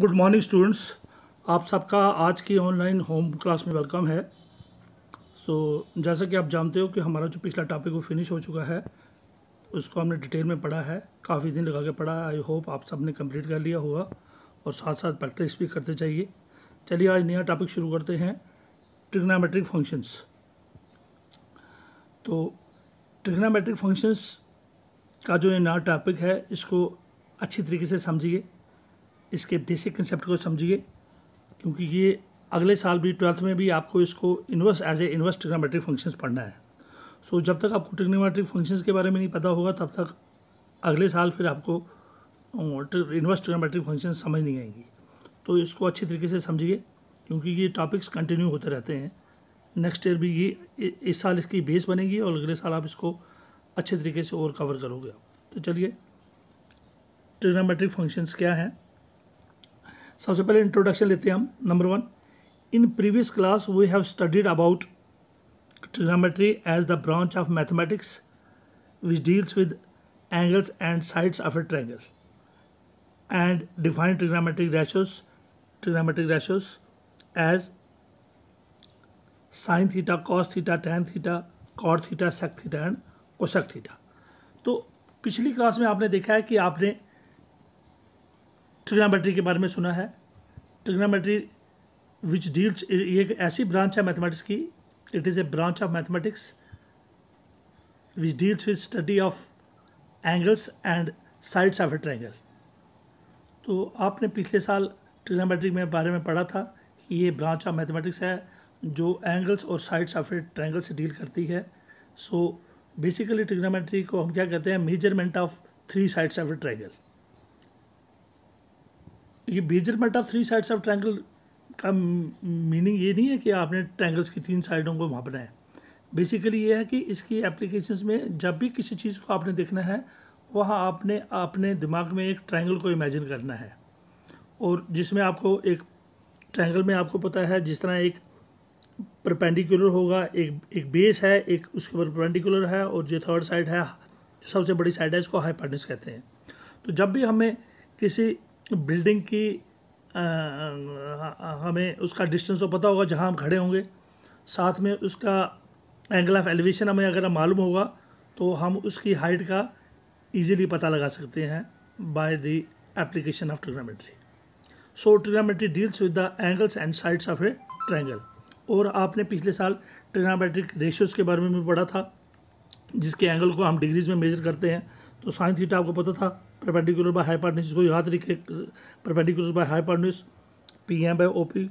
Good morning students आप सबका आज की ऑनलाइन होम क्लास में वेलकम है सो so, जैसा कि आप जानते हो कि हमारा जो पिछला टॉपिक वो फिनिश हो चुका है उसको हमने डिटेल में पढ़ा है काफ़ी दिन लगा के पढ़ा आई होप आप सब ने कम्प्लीट कर लिया होगा और साथ साथ प्रैक्टिस भी करते चाहिए चलिए आज नया टॉपिक शुरू करते हैं ट्रिग्नामेट्रिक फंक्शंस तो ट्रिग्नामेट्रिक फंक्शंस का जो ये नया टॉपिक है इसको अच्छी तरीके से समझिए इसके बेसिक कंसेप्ट को समझिए क्योंकि ये अगले साल भी ट्वेल्थ में भी आपको इसको inverse as a inverse trigonometric functions पढ़ना है सो so, जब तक आपको ट्रिग्नोमेट्रिक फंक्शंस के बारे में नहीं पता होगा तब तक अगले साल फिर आपको इन्वर्स ट्रिग्नोमेट्रिक फंक्शन समझ नहीं आएंगी तो इसको अच्छी तरीके से समझिए क्योंकि ये टॉपिक्स कंटिन्यू होते रहते हैं नेक्स्ट ईयर भी ये इस साल इसकी बेस बनेगी और अगले साल आप इसको अच्छे तरीके से और कवर करोगे तो चलिए ट्रिग्नोमेट्रिक फंक्शंस क्या हैं सबसे पहले इंट्रोडक्शन लेते हैं हम number one in previous class we have studied about trigonometry as the branch of mathematics which deals with angles and sides of a triangle and defined trigonometric ratios trigonometric ratios as sine theta cos theta tan theta cot theta sec theta and cosec theta तो पिछली class में आपने देखा है कि आपने trigonometry के बारे में सुना है ट्रिग्नोमेट्री विच डील्स ये एक ऐसी ब्रांच है मैथमेटिक्स की it is a branch of mathematics which deals with study of angles and sides of a triangle तो आपने पिछले साल ट्रिग्नोमेट्री में बारे में पढ़ा था कि ये ब्रांच ऑफ मैथमेटिक्स है जो एंगल्स और साइड्स ऑफ ए ट्रैंगल से डील करती है सो बेसिकली ट्रिग्नोमेट्री को हम क्या कहते हैं measurement of three sides of a triangle देखिए measurement of three sides of triangle का मीनिंग ये नहीं है कि आपने ट्रैंगल्स की तीन साइडों को वहाँ बनाया बेसिकली ये है कि इसकी एप्लीकेशन में जब भी किसी चीज़ को आपने देखना है वहाँ आपने अपने दिमाग में एक ट्रैंगल को इमेजिन करना है और जिसमें आपको एक ट्रैंगल में आपको पता है जिस तरह एक परपेंडिकुलर होगा एक एक बेस है एक उसके ऊपर परपेंडिकुलर है और जो थर्ड साइड है सबसे बड़ी साइड है इसको हाइपरनेस कहते हैं तो जब भी हमें किसी बिल्डिंग मतलब की आ, हमें उसका डिस्टेंस तो पता होगा जहां हम खड़े होंगे साथ में उसका एंगल ऑफ एलिवेशन हमें अगर मालूम होगा तो हम उसकी हाइट का इजीली पता लगा सकते हैं by the application of trigonometry so trigonometry deals with the angles and sides of a triangle और आपने पिछले साल ट्रिग्नोमेट्रिक रेशियोज़ के बारे में भी पढ़ा था जिसके एंगल को हम डिग्रीज में मेजर करते हैं तो साइन थीटा आपको पता था perpendicular by hypotenuse को याद रखिए perpendicular by hypotenuse P M by O P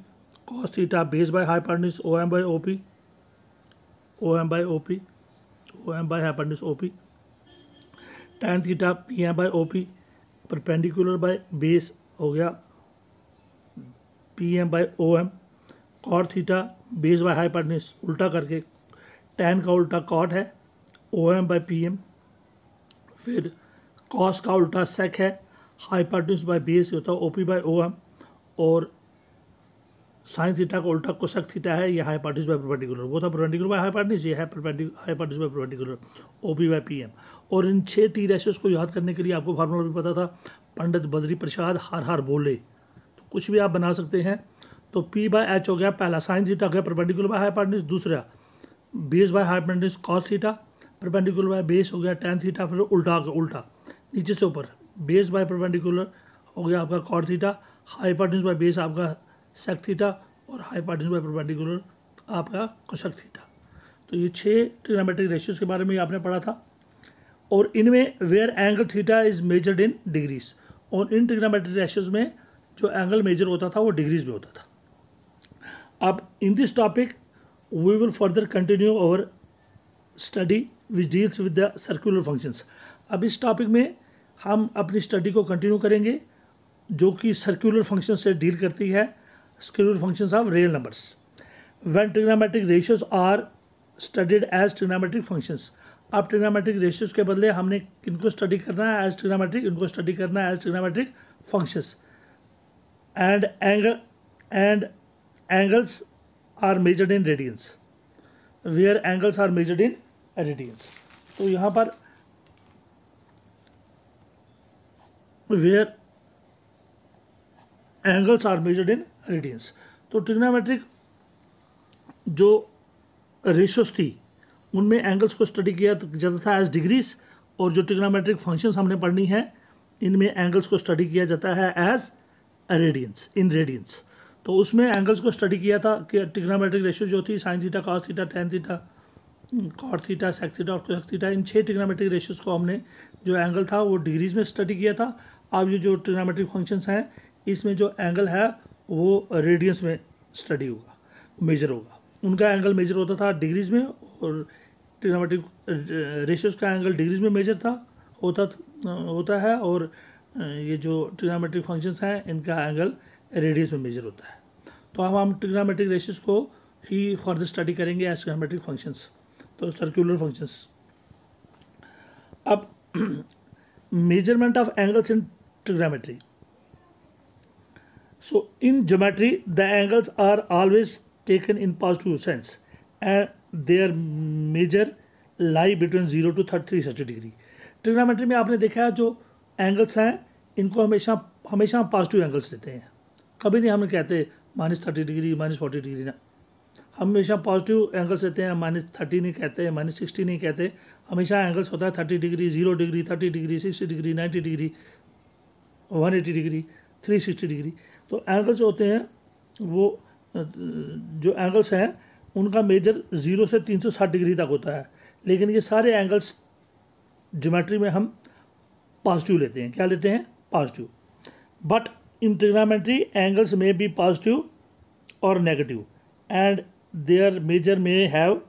cos theta base by hypotenuse O M by O P O M by O P O M by hypotenuse O P tan theta P M by O P perpendicular by base हो गया P M by O M cot theta base by hypotenuse उल्टा करके tan का उल्टा cot है O M by P M फिर cos का उल्टा सेक है हाइपाटूस बाई बेस होता है O P by O M और साइन थीटा का उल्टा कोशक थीटा है यह हाइपाटिस बाई परपेंडिकुलर वो था परपेंडिकुलर बाय हाइपाटिस ये hypotenuse by perpendicular O P by P M और इन छः टी रेशोज को याद करने के लिए आपको फार्मूला भी पता था पंडित बद्री प्रसाद हर हर बोले तो कुछ भी आप बना सकते हैं तो पी बाई एच हो गया पहला साइन थीटा हो गया परपेंडिकुलर बाय हाइपाटिस दूसरा base by hypotenuse cos theta perpendicular by base हो गया टेन थीटा फिर उल्टा उल्टा नीचे से ऊपर बेस बाय परपेंडिकुलर हो गया आपका cot theta hypotenuse by base आपका सेक थीटा और हाई पार्टिस बाय परपेंडिकुलर आपका कुशक थीटा तो ये छः ट्रिग्नोमेट्रिक रेशियोज के बारे में आपने पढ़ा था और इनमें where angle theta is measured in degrees और इन ट्रिग्नोमेट्रिक रेशियोज में जो एंगल मेजर होता था वो डिग्रीज में होता था अब in this topic we will further continue our study which deals with the circular functions अब इस टॉपिक में हम अपनी स्टडी को कंटिन्यू करेंगे जो कि सर्कुलर फंक्शन से डील करती है circular functions of real numbers when trigonometric ratios are studied as trigonometric functions अब ट्रिग्नामेट्रिक रेशियोज के बदले हमने इनको स्टडी करना है एज ट्रिग्नामेट्रिक इनको स्टडी करना है as trigonometric functions and angle and angles are measured in radians where angles are measured in radians तो यहाँ पर where angles are measured in radians तो trigonometric जो ratios थी उनमें एंगल्स को स्टडी किया तो जाता था एज डिग्रीज और जो trigonometric फंक्शंस हमने पढ़नी है इनमें एंगल्स को स्टडी किया जाता है एज रेडियंस इन रेडियंस तो उसमें एंगल्स को स्टडी किया था कि trigonometric रेशो जो थी sine theta cos theta tan theta cot theta sec theta और कोसेक्स थीटा इन छह ट्रिग्नोमेट्रिक रेशियोज को हमने जो एंगल था वो डिग्रीज में स्टडी किया था अब ये जो ट्रिनामेट्रिक फंक्शंस हैं इसमें जो एंगल है वो रेडियंस में स्टडी होगा मेजर होगा उनका एंगल मेजर होता था डिग्रीज में और ट्रिनामेट्रिक रेशियोज uh, का एंगल डिग्रीज में मेजर था होता uh, होता है और uh, ये जो ट्रिनामेट्रिक फंक्शंस हैं इनका एंगल रेडियस में मेजर होता है तो हम हम ट्रिनामेट्रिक रेशियोज को ही फर्दर स्टडी करेंगे एज ट्रिनामेट्रिक फंक्शंस तो सर्कुलर फंक्शंस अब measurement of angles in trigonometry. So in geometry, the angles are always taken in positive sense and their measure lie between 0 to 30 sixty degree trigonometry में आपने देखा है जो angles हैं इनको हमेशा हमेशा हम पॉजिटिव एंगल्स लेते हैं कभी नहीं हम कहते minus thirty degree minus forty degree ना हमेशा पॉजिटिव एंगल्स रहते हैं माइनस थर्टी नहीं कहते हैं माइनस सिक्सटी नहीं कहते हमेशा एंगल्स होता है thirty degree zero degree thirty degree sixty degree ninety degree one eighty degree three sixty degree तो एंगल जो होते हैं वो जो एंगल्स हैं उनका मेजर ज़ीरो से तीन सौ साठ डिग्री तक होता है लेकिन ये सारे एंगल्स जोमेट्री में हम पॉजिटिव लेते हैं क्या लेते हैं positive but in trigonometry angles में भी पॉजिटिव और negative and their measure may have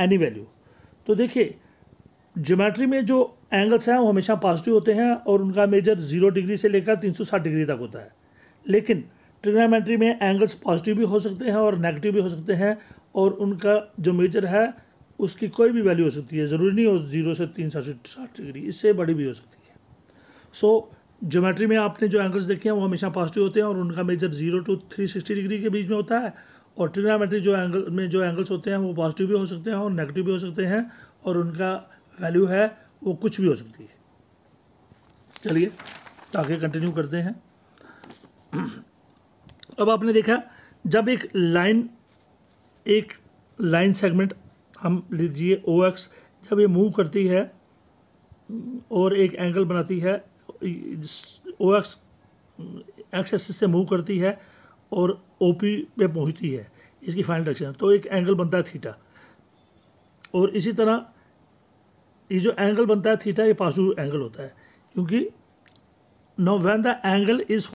any value तो देखिए ज्योमेट्री में जो एंगल्स हैं वो हमेशा पॉजिटिव होते हैं और उनका मेजर जीरो डिग्री से लेकर 360 डिग्री तक होता है लेकिन ट्रिग्नोमेट्री में एंगल्स पॉजिटिव भी हो सकते हैं और नेगेटिव भी हो सकते हैं और उनका जो मेजर है उसकी कोई भी वैल्यू हो सकती है ज़रूरी नहीं हो जीरो से तीन साठ डिग्री इससे बड़ी भी हो सकती है सो so, ज्योमेट्री में आपने जो एंगल्स देखे हैं वो हमेशा पॉजिटिव होते हैं और उनका measure zero to three sixty degree के बीच में होता है और ट्रिग्नोमेट्री जो एंगल में जो एंगल्स होते हैं वो पॉजिटिव भी हो सकते हैं और नेगेटिव भी हो सकते हैं और उनका वैल्यू है वो कुछ भी हो सकती है चलिए आगे कंटिन्यू करते हैं अब आपने देखा जब एक लाइन एक लाइन सेगमेंट हम लीजिए ओ एक्स जब ये मूव करती है और एक एंगल बनाती है ओ एक्स एक्स एक्सिस से मूव करती है और ओ पी पे पहुँचती है इसकी फाइनल डायरेक्शन तो एक एंगल बनता है थीटा और इसी तरह ये जो एंगल बनता है थीटा ये पॉजिटिव एंगल होता है क्योंकि no when the angle is